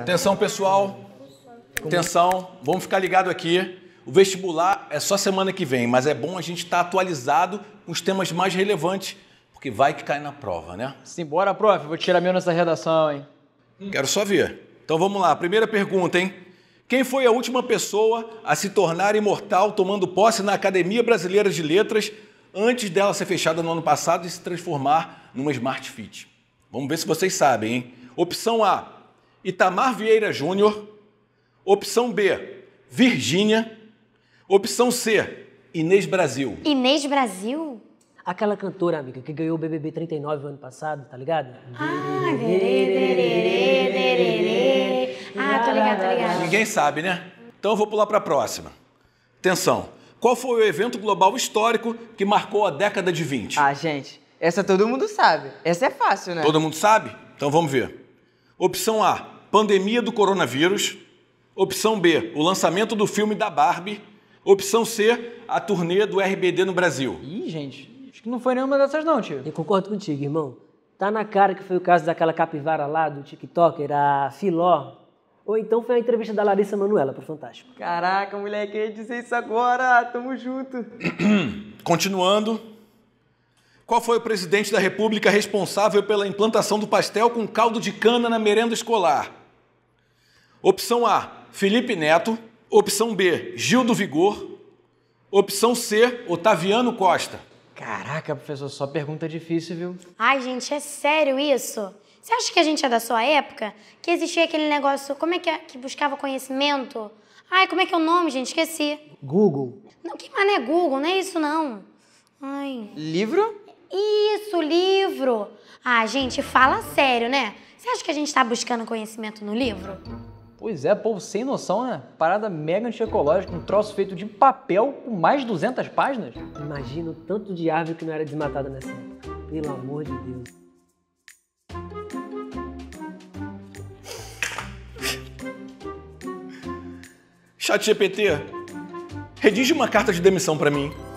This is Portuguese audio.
Atenção, pessoal. Atenção, vamos ficar ligado aqui. O vestibular é só semana que vem, mas é bom a gente estar tá atualizado com os temas mais relevantes, porque vai que cai na prova, né? Simbora, prof. Vou tirar meu nessa redação, hein? Quero só ver. Então vamos lá. Primeira pergunta, hein? Quem foi a última pessoa a se tornar imortal tomando posse na Academia Brasileira de Letras antes dela ser fechada no ano passado e se transformar numa Smart Fit? Vamos ver se vocês sabem, hein? Opção A, Itamar Vieira Júnior. Opção B, Virgínia. Opção C, Inês Brasil. Inês Brasil? Aquela cantora, amiga, que ganhou o BBB 39 ano passado, tá ligado? Ah, ah tô ligado, tô ligado. Ninguém sabe, né? Então eu vou pular pra próxima. Atenção. Qual foi o evento global histórico que marcou a década de 20? Ah, gente, essa todo mundo sabe. Essa é fácil, né? Todo mundo sabe? Então vamos ver. Opção A, pandemia do coronavírus. Opção B, o lançamento do filme da Barbie. Opção C, a turnê do RBD no Brasil. Ih, gente, acho que não foi nenhuma dessas não, tio. Eu concordo contigo, irmão. Tá na cara que foi o caso daquela capivara lá do TikToker, a Filó. Ou então foi a entrevista da Larissa Manuela pro Fantástico. Caraca, moleque, eu ia dizer isso agora. Tamo junto. Continuando, qual foi o presidente da República responsável pela implantação do pastel com caldo de cana na merenda escolar? Opção A: Felipe Neto. Opção B: Gil do Vigor. Opção C: Otaviano Costa. Caraca, professor, só pergunta difícil, viu? Ai, gente, é sério isso? Você acha que a gente é da sua época? Que existia aquele negócio, como é que, é, que buscava conhecimento? Ai, como é que é o nome, gente? Esqueci. Google. Não, que mané é Google, não é isso não. Ai. Livro? Isso, livro! Ah, gente, fala sério, né? Você acha que a gente tá buscando conhecimento no livro? Pois é, povo sem noção, né? Parada mega antiecológica, um troço feito de papel com mais de 200 páginas. Imagina o tanto de árvore que não era desmatada nessa época. Pelo amor de Deus. ChatGPT, redige uma carta de demissão para mim.